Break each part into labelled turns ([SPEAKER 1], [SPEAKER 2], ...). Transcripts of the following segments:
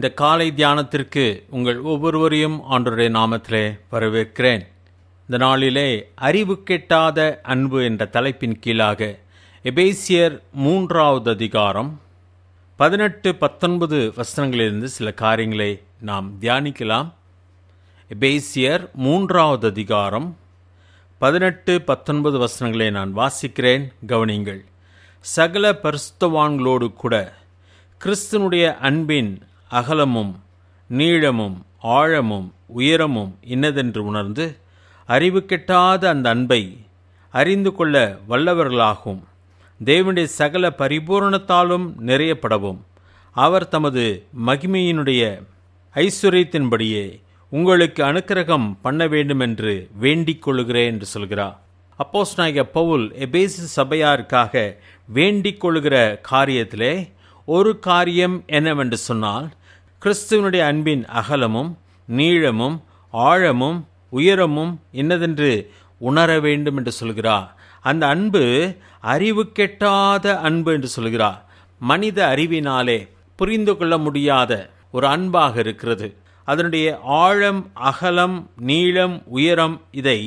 [SPEAKER 1] இந்த காலை தியானத்திற்கு உங்கள் ஒவ்வொருவரையும் ஆண்டருடைய நாமத்திலே வரவேற்கிறேன் இந்த நாளிலே அறிவு கெட்டாத அன்பு என்ற தலைப்பின் கீழாக எபேசியர் மூன்றாவது அதிகாரம் பதினெட்டு பத்தொன்பது வசனங்களிலிருந்து சில காரியங்களை நாம் தியானிக்கலாம் எபேசியர் மூன்றாவது அதிகாரம் பதினெட்டு பத்தொன்பது வசனங்களை நான் வாசிக்கிறேன் கவனிங்கள் சகல பரிசுத்தவான்களோடு கூட கிறிஸ்தனுடைய அன்பின் அகலமும் நீளமும் ஆழமும் உயரமும் இன்னதென்று உணர்ந்து அறிவு கெட்டாத அந்த அன்பை அறிந்து கொள்ள வல்லவர்களாகும் தேவனுடைய சகல பரிபூரணத்தாலும் நிறையப்படவும் அவர் தமது மகிமையினுடைய ஐஸ்வர்யத்தின்படியே உங்களுக்கு அனுக்கிரகம் பண்ண வேண்டும் என்று வேண்டிக் கொள்கிறேன் என்று சொல்கிறார் அப்போஸ் நாயக பவுல் எபேசு சபையாருக்காக வேண்டிக் கொள்கிற காரியத்திலே ஒரு காரியம் என்னவென்று சொன்னால் கிறிஸ்துவனுடைய அன்பின் அகலமும் நீளமும் ஆழமும் உயரமும் என்னதென்று உணர வேண்டும் என்று சொல்கிறார் அந்த அன்பு அறிவு கெட்டாத அன்பு என்று சொல்கிறார் மனித அறிவினாலே புரிந்து கொள்ள முடியாத ஒரு அன்பாக இருக்கிறது அதனுடைய ஆழம் அகலம் நீளம் உயரம் இதை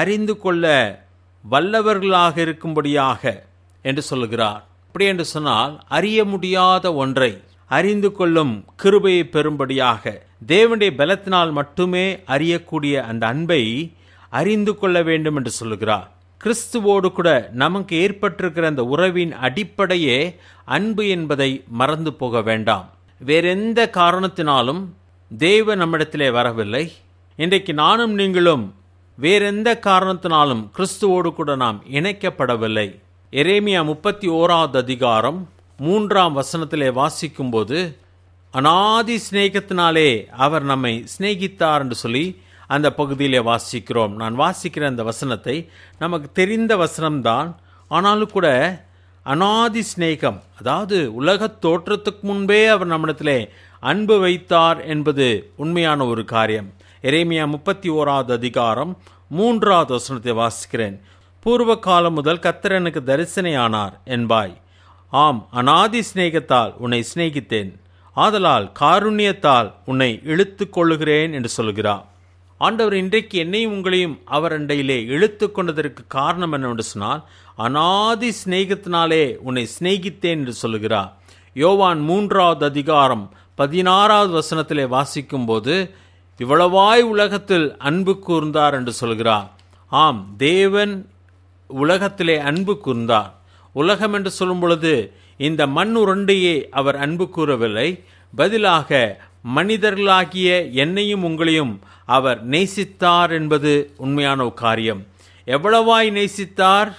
[SPEAKER 1] அறிந்து கொள்ள வல்லவர்களாக இருக்கும்படியாக என்று சொல்கிறார் அப்படி என்று சொன்னால் அறிய முடியாத ஒன்றை அறிந்து கொள்ளும் கிருபையை பெறும்படியாக தேவனுடைய பலத்தினால் மட்டுமே அறியக்கூடிய அந்த அன்பை அறிந்து கொள்ள வேண்டும் என்று சொல்லுகிறார் கிறிஸ்துவோடு கூட நமக்கு ஏற்பட்டிருக்கிற அந்த உறவின் அடிப்படையே அன்பு என்பதை மறந்து போக வேண்டாம் வேறெந்த காரணத்தினாலும் தேவ நம்மிடத்திலே வரவில்லை இன்றைக்கு நானும் நீங்களும் வேறெந்த காரணத்தினாலும் கிறிஸ்துவோடு கூட நாம் இணைக்கப்படவில்லை எரேமியா முப்பத்தி ஓராவது அதிகாரம் மூன்றாம் வசனத்திலே வாசிக்கும்போது அனாதி சிநேகத்தினாலே அவர் நம்மை சிநேகித்தார் என்று சொல்லி அந்த பகுதியிலே வாசிக்கிறோம் நான் வாசிக்கிற அந்த வசனத்தை நமக்கு தெரிந்த வசனம்தான் ஆனாலும் கூட அனாதி சிநேகம் அதாவது உலக தோற்றத்துக்கு முன்பே அவர் நம்மிடத்திலே அன்பு வைத்தார் என்பது உண்மையான ஒரு காரியம் இறைமையா முப்பத்தி ஓராவது அதிகாரம் மூன்றாவது வசனத்தை வாசிக்கிறேன் பூர்வ காலம் முதல் கத்தர் எனக்கு தரிசனையானார் என்பாய் ஆம் அநாதி சிநேகத்தால் உன்னை சிநேகித்தேன் ஆதலால் காருண்யத்தால் உன்னை இழுத்து கொள்ளுகிறேன் என்று சொல்கிறார் ஆண்டவர் இன்றைக்கு என்னையும் உங்களையும் அவர் அண்டையிலே இழுத்து கொண்டதற்கு காரணம் என்னவென்று சொன்னால் அநாதி சிநேகத்தினாலே உன்னை சிநேகித்தேன் என்று சொல்கிறார் யோவான் மூன்றாவது அதிகாரம் பதினாறாவது வசனத்திலே வாசிக்கும் போது இவ்வளவாய் உலகத்தில் அன்பு கூர்ந்தார் என்று சொல்கிறார் ஆம் தேவன் உலகத்திலே அன்பு கூர்ந்தார் உலகம் என்று சொல்லும் பொழுது இந்த மண் உருண்டையே அவர் அன்பு கூறவில்லை பதிலாக மனிதர்களாகிய என்னையும் உங்களையும் அவர் நேசித்தார் என்பது உண்மையான காரியம் எவ்வளவாய் நேசித்தார்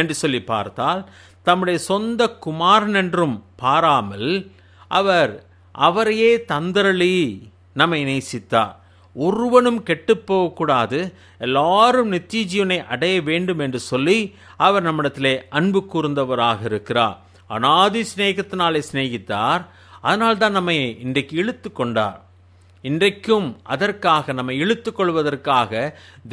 [SPEAKER 1] என்று சொல்லி பார்த்தால் தம்முடைய சொந்த குமாரன் என்றும் பாராமல் அவர் அவரையே தந்தரளி நம்மை நேசித்தார் ஒருவனும் கெட்டுப்போகக்கூடாது எல்லாரும் நித்திய ஜீவனை அடைய வேண்டும் என்று சொல்லி அவர் நம்மிடத்திலே அன்பு கூர்ந்தவராக இருக்கிறார் அனாதி சிநேகத்தினாலே சிநேகித்தார் அதனால்தான் நம்மை இன்றைக்கு இழுத்து கொண்டார் இன்றைக்கும் அதற்காக நம்மை இழுத்து கொள்வதற்காக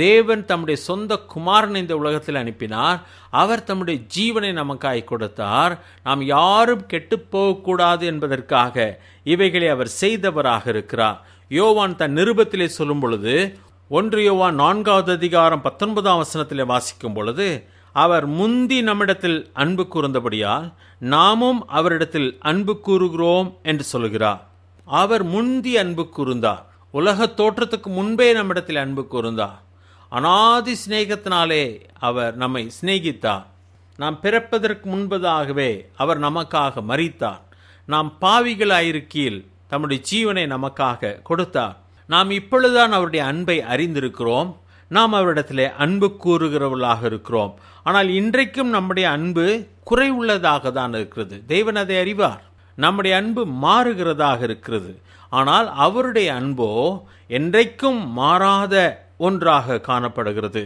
[SPEAKER 1] தேவன் தம்முடைய சொந்த குமாரனை இந்த உலகத்தில் அனுப்பினார் அவர் தம்முடைய ஜீவனை நமக்காய் கொடுத்தார் நாம் யாரும் கெட்டுப்போகக்கூடாது என்பதற்காக இவைகளை அவர் செய்தவராக இருக்கிறார் யோவான் தன் நிருபத்திலே சொல்லும் பொழுது ஒன்று யோவான் நான்காவது அதிகாரம் பத்தொன்பதாம் வசனத்திலே வாசிக்கும் பொழுது அவர் முந்தி நம்மிடத்தில் அன்பு கூர்ந்தபடியால் நாமும் அவரிடத்தில் அன்பு கூறுகிறோம் என்று சொல்கிறார் அவர் முந்தி அன்பு கூர்ந்தார் உலக தோற்றத்துக்கு முன்பே நம்மிடத்தில் அன்பு கூர்ந்தார் அனாதி சிநேகத்தினாலே அவர் நம்மை சிநேகித்தார் நாம் பிறப்பதற்கு முன்பதாகவே அவர் நமக்காக மறித்தார் நாம் பாவிகளாயிருக்கீல் தம்முடைய ஜீவனை நமக்காக கொடுத்தார் நாம் இப்பொழுதுதான் அவருடைய அன்பை அறிந்திருக்கிறோம் நாம் அவரிடத்தில் அன்பு கூறுகிறவர்களாக இருக்கிறோம் ஆனால் இன்றைக்கும் நம்முடைய அன்பு குறைவுள்ளதாக தான் இருக்கிறது தேவன் அதை அறிவார் நம்முடைய அன்பு மாறுகிறதாக இருக்கிறது ஆனால் அவருடைய அன்போ என்றைக்கும் மாறாத ஒன்றாக காணப்படுகிறது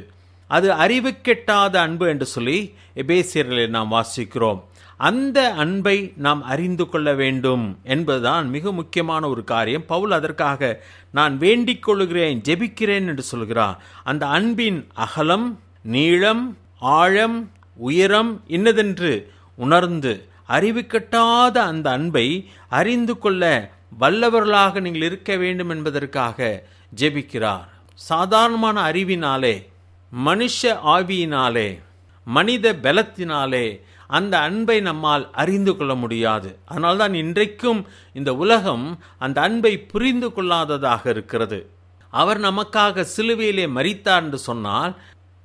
[SPEAKER 1] அது அறிவு கெட்டாத அன்பு என்று சொல்லி எபேசியர்களை நாம் வாசிக்கிறோம் அந்த அன்பை நாம் அறிந்து கொள்ள வேண்டும் என்பதுதான் மிக முக்கியமான ஒரு காரியம் பவுல் அதற்காக நான் வேண்டிக் கொள்கிறேன் ஜெபிக்கிறேன் என்று சொல்கிறார் அந்த அன்பின் அகலம் நீளம் ஆழம் உயரம் இன்னதென்று உணர்ந்து அறிவு கட்டாத அந்த அன்பை அறிந்து கொள்ள வல்லவர்களாக நீங்கள் இருக்க வேண்டும் என்பதற்காக ஜெபிக்கிறார் சாதாரணமான அறிவினாலே மனுஷ ஆவியினாலே மனித பலத்தினாலே அந்த அன்பை நம்மால் அறிந்து கொள்ள முடியாது அதனால்தான் இன்றைக்கும் இந்த உலகம் அந்த அன்பை புரிந்து கொள்ளாததாக இருக்கிறது அவர் நமக்காக சிலுவையிலே மறித்தார் என்று சொன்னால்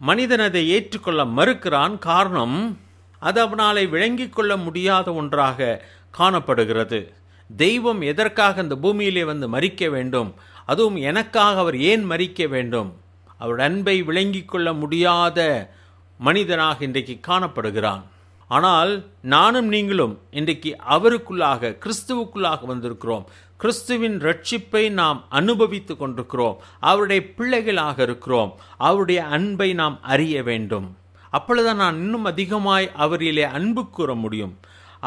[SPEAKER 1] மனிதன் அதை ஏற்றுக்கொள்ள மறுக்கிறான் காரணம் அது அவனாலே விளங்கிக் கொள்ள முடியாத ஒன்றாக காணப்படுகிறது தெய்வம் எதற்காக இந்த பூமியிலே வந்து மறிக்க வேண்டும் அதுவும் எனக்காக அவர் ஏன் மறிக்க வேண்டும் அவர் அன்பை விளங்கிக் கொள்ள முடியாத மனிதனாக இன்றைக்கு காணப்படுகிறான் ஆனால் நானும் நீங்களும் இன்றைக்கு அவருக்குள்ளாக கிறிஸ்துவுக்குள்ளாக வந்திருக்கிறோம் கிறிஸ்துவின் ரட்சிப்பை நாம் அனுபவித்து கொண்டிருக்கிறோம் அவருடைய பிள்ளைகளாக இருக்கிறோம் அவருடைய அன்பை நாம் அறிய வேண்டும் அப்பொழுது நான் இன்னும் அதிகமாய் அவரிலே அன்பு கூற முடியும்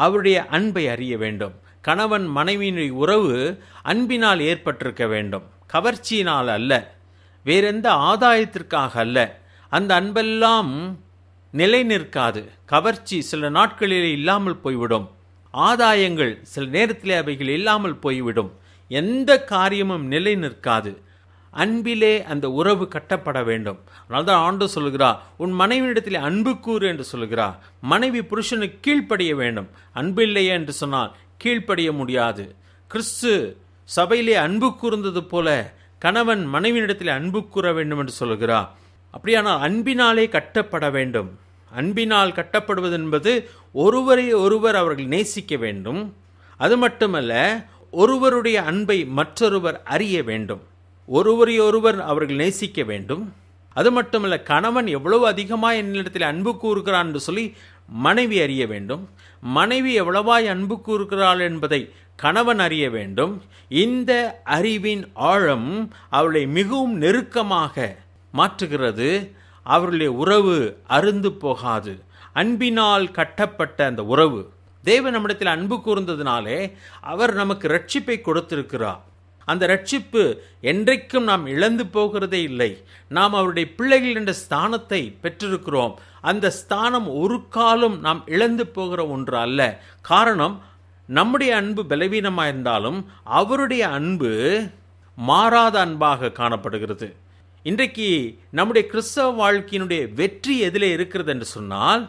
[SPEAKER 1] அவருடைய அன்பை அறிய வேண்டும் கணவன் மனைவியினுடைய உறவு அன்பினால் ஏற்பட்டிருக்க வேண்டும் கவர்ச்சியினால் அல்ல வேறெந்த ஆதாயத்திற்காக அல்ல அந்த அன்பெல்லாம் நிலை நிற்காது கவர்ச்சி சில நாட்களிலே இல்லாமல் போய்விடும் ஆதாயங்கள் சில நேரத்திலே அவைகள் இல்லாமல் போய்விடும் எந்த காரியமும் நிலை நிற்காது அன்பிலே அந்த உறவு கட்டப்பட வேண்டும் அதனால தான் ஆண்டு சொல்கிறார் உன் மனைவியிடத்தில் அன்பு கூறு என்று சொல்கிறார் மனைவி புருஷனுக்கு கீழ்ப்படிய வேண்டும் அன்பு இல்லையே என்று சொன்னால் கீழ்ப்படிய முடியாது கிறிஸ்து சபையிலே அன்பு கூர்ந்தது போல கணவன் மனைவியிடத்தில் அன்பு கூற வேண்டும் என்று சொல்கிறார் அப்படியானால் அன்பினாலே கட்டப்பட வேண்டும் அன்பினால் கட்டப்படுவது என்பது ஒருவரை ஒருவர் அவர்கள் நேசிக்க வேண்டும் அது மட்டுமல்ல ஒருவருடைய அன்பை மற்றொருவர் அறிய வேண்டும் ஒருவரையொருவர் அவர்கள் நேசிக்க வேண்டும் அது மட்டுமல்ல கணவன் எவ்வளவு அதிகமாக என்னிடத்தில் அன்பு கூறுகிறான் என்று சொல்லி மனைவி அறிய வேண்டும் மனைவி எவ்வளவாய் அன்பு கூறுகிறாள் என்பதை கணவன் அறிய வேண்டும் இந்த அறிவின் ஆழம் அவளை மிகவும் நெருக்கமாக மாற்றுகிறது அவருடைய உறவு அருந்து போகாது அன்பினால் கட்டப்பட்ட அந்த உறவு தேவ நம்மிடத்தில் அன்பு கூர்ந்ததுனாலே அவர் நமக்கு ரட்சிப்பை கொடுத்திருக்கிறார் அந்த ரட்சிப்பு என்றைக்கும் நாம் இழந்து போகிறதே இல்லை நாம் அவருடைய பிள்ளைகள் என்ற ஸ்தானத்தை பெற்றிருக்கிறோம் அந்த ஸ்தானம் ஒரு காலம் நாம் இழந்து போகிற ஒன்று அல்ல காரணம் நம்முடைய அன்பு பலவீனமாக இருந்தாலும் அவருடைய அன்பு மாறாத அன்பாக காணப்படுகிறது இன்றைக்கு நம்முடைய கிறிஸ்தவ வாழ்க்கையினுடைய வெற்றி எதிலே இருக்கிறது என்று சொன்னால்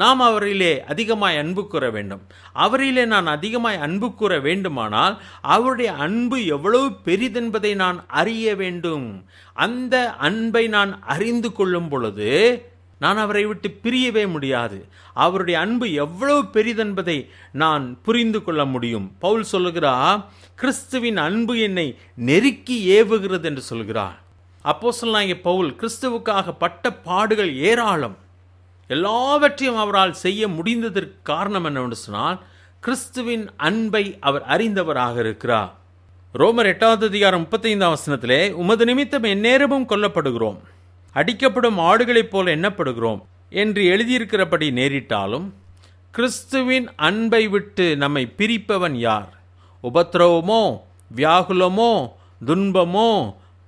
[SPEAKER 1] நாம் அவரிலே அதிகமாய் அன்பு கூற வேண்டும் அவரிலே நான் அதிகமாய் அன்பு கூற வேண்டுமானால் அவருடைய அன்பு எவ்வளவு பெரிதென்பதை நான் அறிய வேண்டும் அந்த அன்பை நான் அறிந்து கொள்ளும் பொழுது நான் அவரை விட்டு பிரியவே முடியாது அவருடைய அன்பு எவ்வளவு பெரிதென்பதை நான் புரிந்து கொள்ள முடியும் பவுல் சொல்லுகிறா கிறிஸ்துவின் அன்பு என்னை நெருக்கி ஏவுகிறது என்று சொல்கிறார் அப்போசலாகிய பவுல் கிறிஸ்துவுக்காக பட்ட பாடுகள் ஏராளம் எல்லாவற்றையும் அவரால் செய்ய முடிந்ததற்கு காரணம் என்னவென்று சொன்னால் கிறிஸ்துவின் அன்பை அவர் அறிந்தவராக இருக்கிறார் ரோமர் எட்டாவது அதிகாரம் முப்பத்தைந்தாம் வசனத்திலே உமது நிமித்தம் எந்நேரமும் கொல்லப்படுகிறோம் அடிக்கப்படும் ஆடுகளைப் போல எண்ணப்படுகிறோம் என்று எழுதியிருக்கிறபடி நேரிட்டாலும் கிறிஸ்துவின் அன்பை விட்டு நம்மை பிரிப்பவன் யார் உபத்திரவமோ வியாகுலமோ துன்பமோ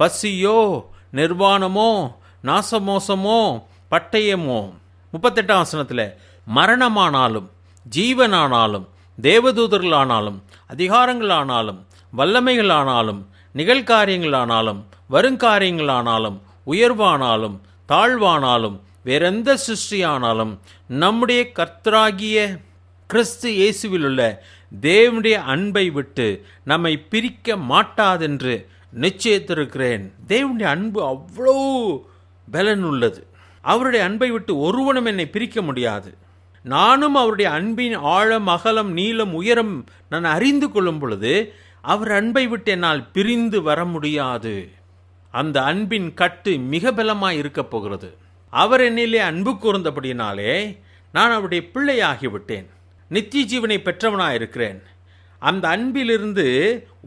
[SPEAKER 1] பசியோ நிர்வாணமோ நாசமோசமோ பட்டயமோ முப்பத்தெட்டாம் வசனத்தில் மரணமானாலும் ஜீவனானாலும் தேவதூதர்களானாலும் அதிகாரங்களானாலும் வல்லமைகளானாலும் நிகழ்காரியங்களானாலும் வருங்காரியங்களானாலும் உயர்வானாலும் தாழ்வானாலும் வேறெந்த சிருஷ்டியானாலும் நம்முடைய கர்த்தராகிய கிறிஸ்து இயேசுவில் உள்ள தேவனுடைய அன்பை விட்டு நம்மை பிரிக்க மாட்டாதென்று நிச்சயத்திருக்கிறேன் தேவனுடைய அன்பு அவ்வளோ பலன் உள்ளது அவருடைய அன்பை விட்டு ஒருவனும் என்னை பிரிக்க முடியாது நானும் அவருடைய அன்பின் ஆழம் அகலம் நீளம் உயரம் நான் அறிந்து கொள்ளும் பொழுது அவர் அன்பை விட்டு என்னால் பிரிந்து வர முடியாது அந்த அன்பின் கட்டு மிக பலமாக இருக்கப் போகிறது அவர் என்னிலே அன்பு கூர்ந்தபடியினாலே நான் அவருடைய பிள்ளையாகிவிட்டேன் நித்திய ஜீவனை பெற்றவனாயிருக்கிறேன் அந்த அன்பிலிருந்து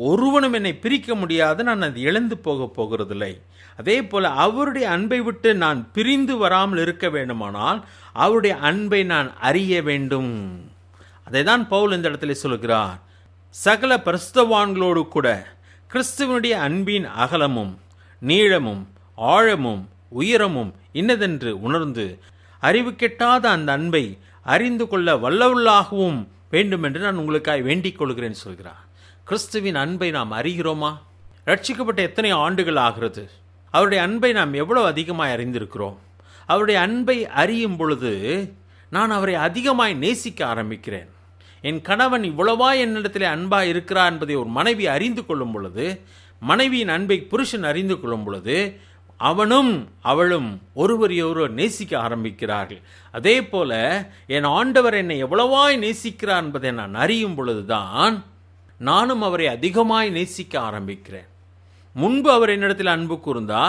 [SPEAKER 1] ஒருவனும் என்னை பிரிக்க முடியாது நான் அது இழந்து போக போகிறதில்லை அதே போல் அவருடைய அன்பை விட்டு நான் பிரிந்து வராமல் இருக்க வேண்டுமானால் அவருடைய அன்பை நான் அறிய வேண்டும் அதை தான் பவுல் இந்த இடத்துல சொல்கிறார் சகல பிரஸ்தவான்களோடு கூட கிறிஸ்துவனுடைய அன்பின் அகலமும் நீளமும் ஆழமும் உயரமும் இன்னதென்று உணர்ந்து அறிவு கெட்டாத அந்த அன்பை அறிந்து கொள்ள வல்லவுள்ளாகவும் வேண்டுமென்று நான் உங்களுக்காக வேண்டிக் கொள்கிறேன் சொல்கிறார் கிறிஸ்துவின் அன்பை நாம் அறிகிறோமா ரட்சிக்கப்பட்ட எத்தனை ஆண்டுகள் ஆகிறது அவருடைய அன்பை நாம் எவ்வளோ அதிகமாய் அறிந்திருக்கிறோம் அவருடைய அன்பை அறியும் பொழுது நான் அவரை அதிகமாய் நேசிக்க ஆரம்பிக்கிறேன் என் கணவன் இவ்வளவா என்னிடத்தில் அன்பாக இருக்கிறார் என்பதை ஒரு மனைவி அறிந்து கொள்ளும் பொழுது மனைவியின் அன்பை புருஷன் அறிந்து கொள்ளும் பொழுது அவனும் அவளும் ஒருவரையொருவர் நேசிக்க ஆரம்பிக்கிறார்கள் அதே போல என் ஆண்டவர் என்னை எவ்வளவாய் நேசிக்கிறார் என்பதை நான் அறியும் பொழுதுதான் நானும் அவரை அதிகமாய் நேசிக்க ஆரம்பிக்கிறேன் முன்பு அவர் என்னிடத்தில் அன்பு கூர்ந்தா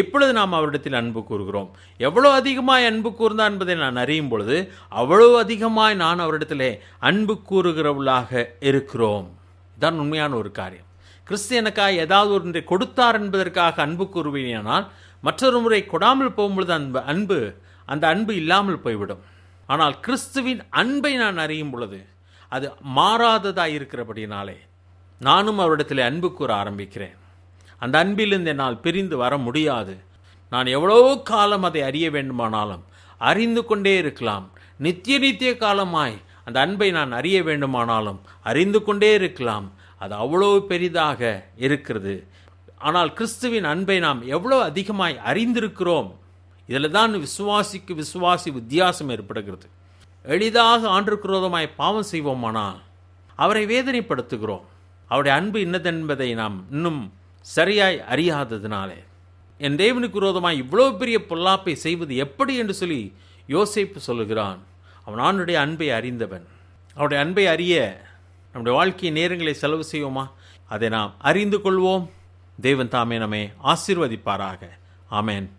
[SPEAKER 1] இப்பொழுது நாம் அவரிடத்தில் அன்பு கூறுகிறோம் எவ்வளோ அதிகமாய் அன்பு கூர்ந்தா என்பதை நான் அறியும் பொழுது அவ்வளோ அதிகமாய் நான் அவரிடத்திலே அன்பு கூறுகிறவளாக இருக்கிறோம் இதுதான் உண்மையான ஒரு காரியம் எனக்காக ஏதாவது ஒன்றை கொடுத்தார் என்பதற்காக அன்பு கூறுவீனால் மற்றொரு முறை கொடாமல் போகும்பொழுது அன்பு அன்பு அந்த அன்பு இல்லாமல் போய்விடும் ஆனால் கிறிஸ்துவின் அன்பை நான் அறியும் பொழுது அது மாறாததாக இருக்கிறபடினாலே நானும் அவரிடத்தில் அன்பு கூற ஆரம்பிக்கிறேன் அந்த அன்பிலிருந்து என்னால் பிரிந்து வர முடியாது நான் எவ்வளோ காலம் அதை அறிய வேண்டுமானாலும் அறிந்து கொண்டே இருக்கலாம் நித்திய நித்திய காலமாய் அந்த அன்பை நான் அறிய வேண்டுமானாலும் அறிந்து கொண்டே இருக்கலாம் அது அவ்வளோ பெரிதாக இருக்கிறது ஆனால் கிறிஸ்துவின் அன்பை நாம் எவ்வளோ அதிகமாய் அறிந்திருக்கிறோம் இதில் தான் விசுவாசிக்கு விசுவாசி வித்தியாசம் ஏற்படுகிறது எளிதாக ஆண்டுக்குரோதமாய் பாவம் செய்வோமானால் அவரை வேதனைப்படுத்துகிறோம் அவருடைய அன்பு இன்னதென்பதை நாம் இன்னும் சரியாய் அறியாததினாலே என் தேவனுக்கு விரோதமாய் இவ்வளோ பெரிய பொல்லாப்பை செய்வது எப்படி என்று சொல்லி யோசிப்பு சொல்லுகிறான் அவன் ஆண்டுடைய அன்பை அறிந்தவன் அவருடைய அன்பை அறிய நம்முடைய வாழ்க்கையின் நேரங்களை செலவு செய்வோமா அதை நாம் அறிந்து கொள்வோம் தேவன் தாமே நம்மை ஆசிர்வதிப்பாராக ஆமேன்